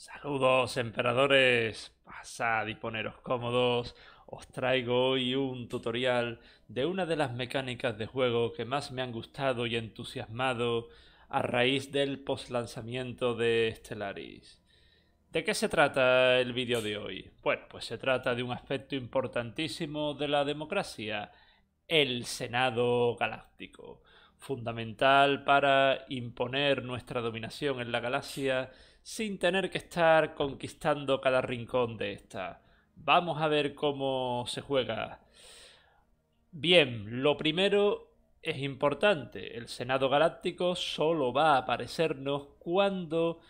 Saludos emperadores, pasad y poneros cómodos. Os traigo hoy un tutorial de una de las mecánicas de juego que más me han gustado y entusiasmado a raíz del post de Stellaris. ¿De qué se trata el vídeo de hoy? Bueno, pues se trata de un aspecto importantísimo de la democracia, el Senado Galáctico, fundamental para imponer nuestra dominación en la galaxia sin tener que estar conquistando cada rincón de esta. Vamos a ver cómo se juega. Bien, lo primero es importante. El Senado Galáctico solo va a aparecernos cuando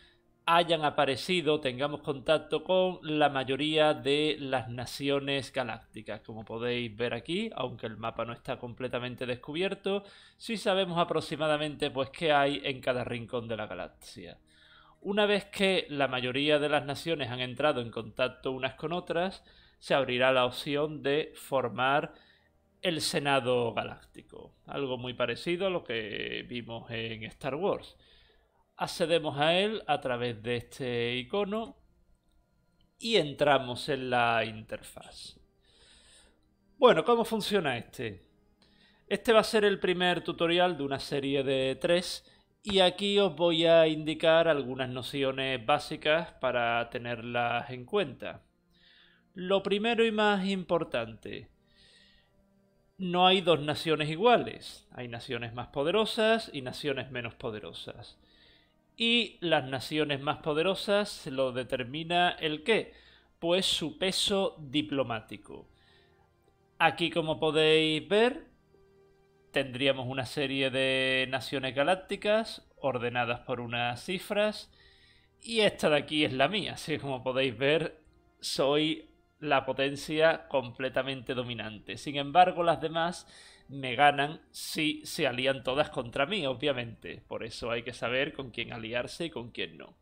hayan aparecido, tengamos contacto con la mayoría de las naciones galácticas. Como podéis ver aquí, aunque el mapa no está completamente descubierto, sí sabemos aproximadamente pues qué hay en cada rincón de la galaxia. Una vez que la mayoría de las naciones han entrado en contacto unas con otras, se abrirá la opción de formar el Senado Galáctico, algo muy parecido a lo que vimos en Star Wars. Accedemos a él a través de este icono y entramos en la interfaz. Bueno, ¿cómo funciona este? Este va a ser el primer tutorial de una serie de tres y aquí os voy a indicar algunas nociones básicas para tenerlas en cuenta. Lo primero y más importante, no hay dos naciones iguales. Hay naciones más poderosas y naciones menos poderosas. Y las naciones más poderosas lo determina el qué? Pues su peso diplomático. Aquí como podéis ver, tendríamos una serie de naciones galácticas ordenadas por unas cifras. Y esta de aquí es la mía, así como podéis ver, soy la potencia completamente dominante. Sin embargo, las demás me ganan si se alían todas contra mí, obviamente. Por eso hay que saber con quién aliarse y con quién no.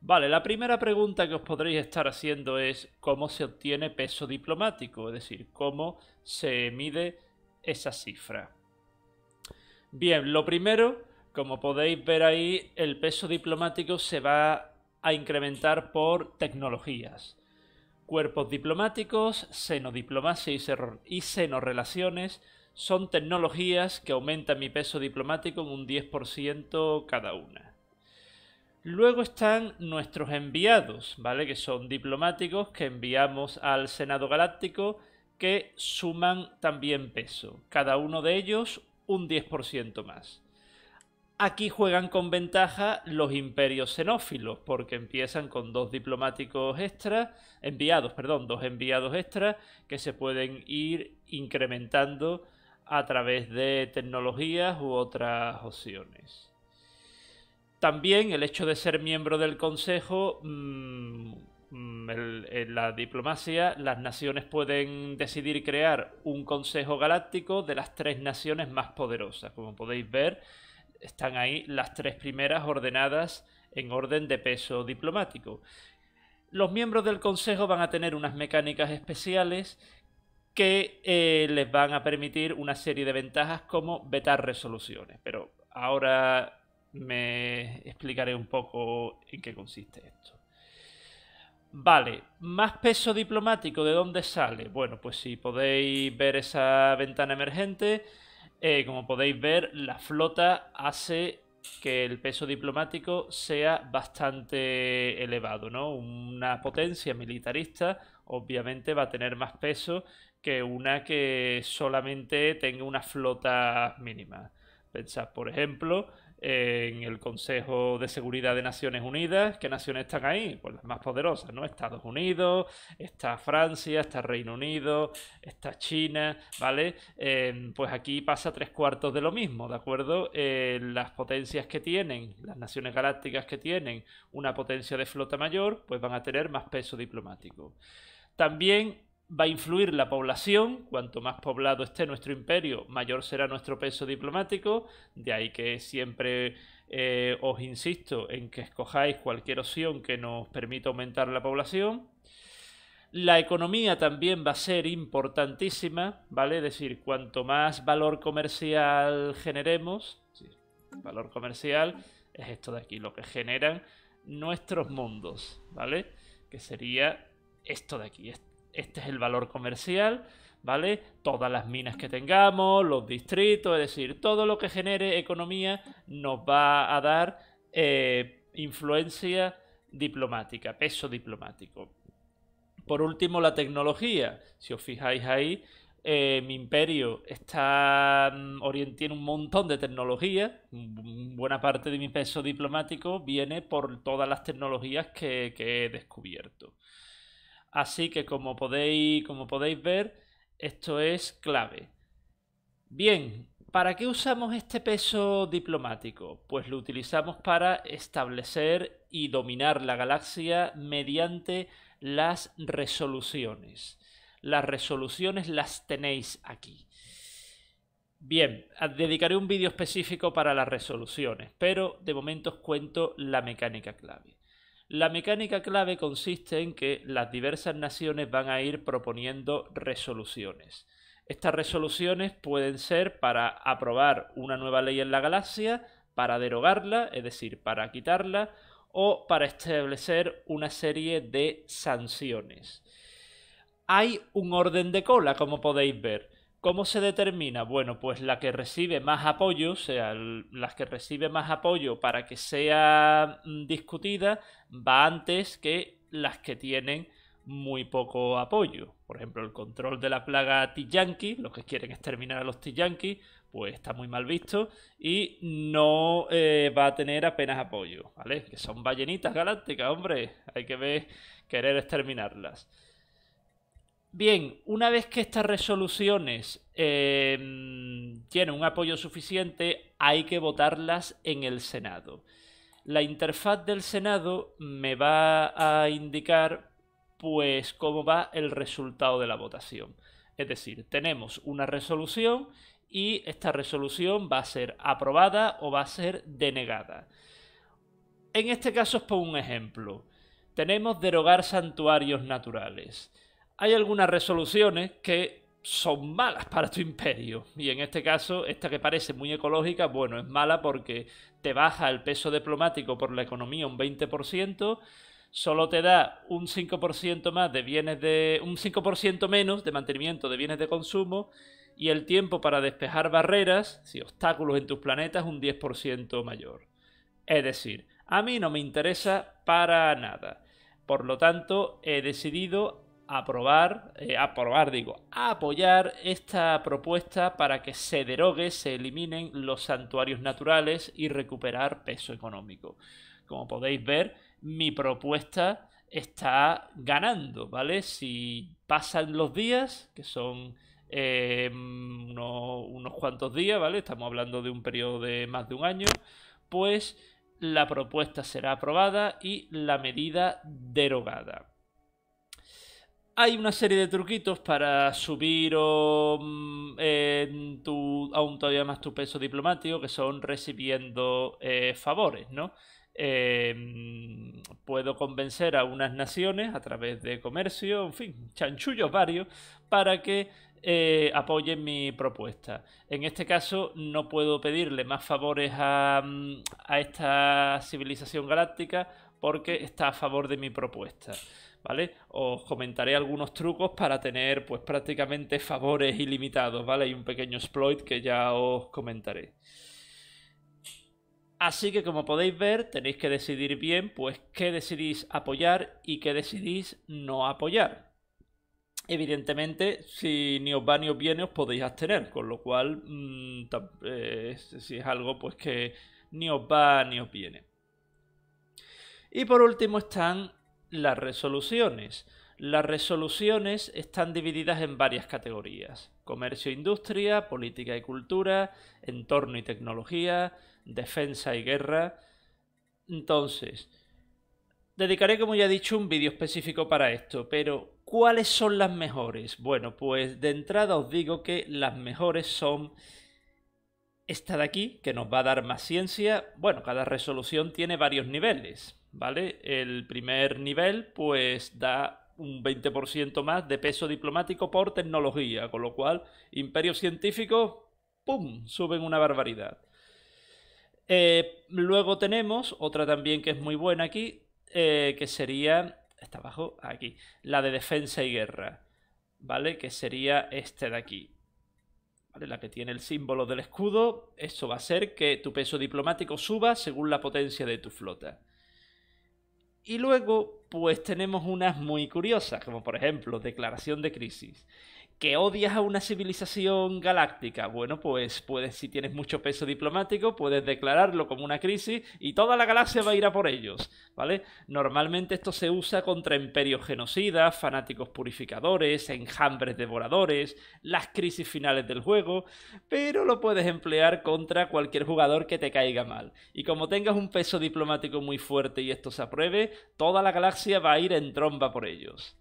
Vale, la primera pregunta que os podréis estar haciendo es cómo se obtiene peso diplomático, es decir, cómo se mide esa cifra. Bien, lo primero, como podéis ver ahí, el peso diplomático se va a incrementar por tecnologías. Cuerpos diplomáticos, seno diplomacia y seno relaciones son tecnologías que aumentan mi peso diplomático en un 10% cada una. Luego están nuestros enviados, ¿vale? Que son diplomáticos que enviamos al Senado Galáctico que suman también peso, cada uno de ellos un 10% más. Aquí juegan con ventaja los imperios xenófilos, porque empiezan con dos diplomáticos extra enviados, perdón, dos enviados extra que se pueden ir incrementando a través de tecnologías u otras opciones. También el hecho de ser miembro del Consejo mm, Mm, en la diplomacia, las naciones pueden decidir crear un Consejo Galáctico de las tres naciones más poderosas. Como podéis ver, están ahí las tres primeras ordenadas en orden de peso diplomático. Los miembros del Consejo van a tener unas mecánicas especiales que eh, les van a permitir una serie de ventajas como vetar resoluciones. Pero ahora me explicaré un poco en qué consiste esto. Vale, más peso diplomático, ¿de dónde sale? Bueno, pues si podéis ver esa ventana emergente, eh, como podéis ver, la flota hace que el peso diplomático sea bastante elevado, ¿no? Una potencia militarista obviamente va a tener más peso que una que solamente tenga una flota mínima. Pensad, por ejemplo, en el Consejo de Seguridad de Naciones Unidas. ¿Qué naciones están ahí? Pues las más poderosas, ¿no? Estados Unidos, está Francia, está Reino Unido, está China, ¿vale? Em, pues aquí pasa tres cuartos de lo mismo, ¿de acuerdo? Eh, las potencias que tienen, las naciones galácticas que tienen una potencia de flota mayor, pues van a tener más peso diplomático. También va a influir la población, cuanto más poblado esté nuestro imperio, mayor será nuestro peso diplomático, de ahí que siempre eh, os insisto en que escojáis cualquier opción que nos permita aumentar la población. La economía también va a ser importantísima, ¿vale? Es decir, cuanto más valor comercial generemos, valor comercial es esto de aquí, lo que generan nuestros mundos, ¿vale? Que sería esto de aquí, esto este es el valor comercial, ¿vale? Todas las minas que tengamos, los distritos, es decir, todo lo que genere economía nos va a dar eh, influencia diplomática, peso diplomático. Por último, la tecnología. Si os fijáis ahí, eh, mi imperio está mm, tiene un montón de tecnologías. Mm, buena parte de mi peso diplomático viene por todas las tecnologías que he descubierto. Así que como podéis, ver, esto es clave. Bien, ¿para qué usamos este peso diplomático? Pues lo utilizamos para establecer y dominar la galaxia mediante las resoluciones. Las resoluciones las tenéis aquí. Bien, dedicaré un vídeo específico para las resoluciones, pero de momento os cuento la mecánica clave. La mecánica clave consiste en que las diversas naciones van a ir proponiendo resoluciones. Estas resoluciones pueden ser para aprobar una nueva ley en la galaxia, para derogarla, es decir, para quitarla, o para establecer una serie de sanciones. Hay un orden de cola, como podéis ver. ¿Cómo se determina? Bueno, pues la que recibe más apoyo, o sea, las que recibe más apoyo para que sea mm, discutida, va antes que las que tienen muy poco apoyo. Por ejemplo, el control de la plaga T-Yankee, los que quieren exterminar a los T-Yankee, pues está muy mal visto y no eh, va a tener apenas apoyo, ¿vale? Que son ballenitas galácticas, hombre, hay que ver, querer exterminarlas. Bien, una vez que estas resoluciones em, tienen un apoyo suficiente, hay que votarlas en el Senado. La interfaz del Senado me va a indicar pues cómo va el resultado de la votación. Es decir, tenemos una resolución y esta resolución va a ser aprobada o va a ser denegada. En este caso os pongo un ejemplo. Tenemos derogar santuarios naturales hay algunas resoluciones que son malas para tu imperio. Y en este caso, esta que parece muy ecológica, bueno, es mala porque te baja el peso diplomático por la economía un 20%, solo te da un 5% más de bienes de un 5% menos de mantenimiento de bienes de consumo y el tiempo para despejar barreras, si obstáculos en tus planetas un 10% mayor. Es decir, a mí no me interesa para nada. Por lo tanto, he decidido aprobar, eh, aprobar digo, apoyar esta propuesta para que se derogue, se eliminen los santuarios naturales y recuperar peso económico. Como podéis ver, mi propuesta está ganando, ¿vale? Si pasan los días, que son eh, unos, unos cuantos días, ¿vale? Estamos hablando de un periodo de más de un año, pues la propuesta será aprobada y la medida derogada hay una serie de truquitos para subir mm, aún todavía más tu peso diplomático, que son recibiendo eh, favores, ¿no? Em, puedo convencer a unas naciones a través de comercio, en fin, chanchullos varios, para que eh, apoyen mi propuesta. En este caso no puedo pedirle más favores a mm, esta civilización galáctica porque está a favor de mi propuesta. ¿Vale? Os comentaré algunos trucos para tener pues prácticamente favores ilimitados, ¿vale? Hay un pequeño exploit que ya os comentaré. Así que como podéis ver, tenéis que decidir bien pues qué decidís apoyar y qué decidís no apoyar. Evidentemente, si ni os va ni os viene, os podéis abstener, con lo cual, mm, eh, si es algo pues que ni os va ni os viene. Y por último están las resoluciones. Las resoluciones están divididas en varias categorías. Comercio e industria, política y cultura, entorno y tecnología, defensa y guerra. Entonces, dedicaré, como ya he dicho, un vídeo específico para esto, pero ¿cuáles son las mejores? Bueno, pues de entrada os digo que las mejores son esta de aquí, que nos va a dar más ciencia. Bueno, cada resolución tiene varios niveles. ¿vale? El primer nivel pues da un 20% más de peso diplomático por tecnología, con lo cual Imperio Científico, ¡pum!, suben una barbaridad. Eh, luego tenemos otra también que es muy buena aquí, eh, que sería, está abajo, aquí, la de defensa y guerra, ¿vale? Que sería este de aquí. ¿Vale? La que tiene el símbolo del escudo, eso va a ser que tu peso diplomático suba según la potencia de tu flota. Y luego, pues tenemos unas muy curiosas, como por ejemplo declaración de crisis, ¿Que odias a una civilización galáctica? Bueno, pues puedes, si tienes mucho peso diplomático, puedes declararlo como una crisis y toda la galaxia va a ir a por ellos, ¿vale? Normalmente esto se usa contra imperios genocidas, fanáticos purificadores, enjambres devoradores, las crisis finales del juego, pero lo puedes emplear contra cualquier jugador que te caiga mal. Y como tengas un peso diplomático muy fuerte y esto se apruebe, toda la galaxia va a ir en tromba por ellos.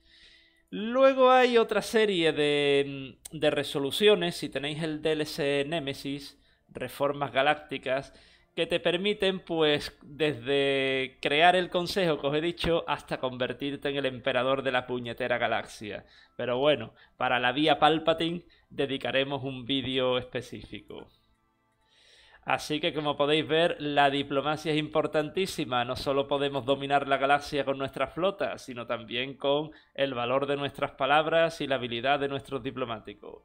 Luego hay otra serie de, mm, resoluciones, si tenéis el DLC Nemesis, reformas galácticas, que te permiten, pues, desde crear el consejo que os he dicho hasta convertirte en el emperador de la puñetera galaxia. Pero bueno, para la vía Palpatine dedicaremos un vídeo específico. Así que como podéis ver, la diplomacia es importantísima. No solo podemos dominar la galaxia con nuestra flota, sino también con el valor de nuestras palabras y la habilidad de nuestros diplomáticos.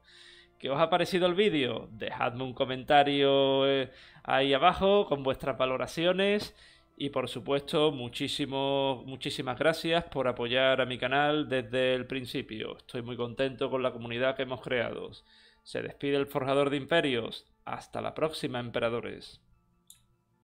¿Qué os ha parecido el vídeo? Dejadme un comentario eh, ahí abajo con vuestras valoraciones. Y por supuesto, muchísimo, muchísimas gracias por apoyar a mi canal desde el principio. Estoy muy contento con la comunidad que hemos creado. Se despide el Forjador de Imperios. Hasta la próxima, emperadores.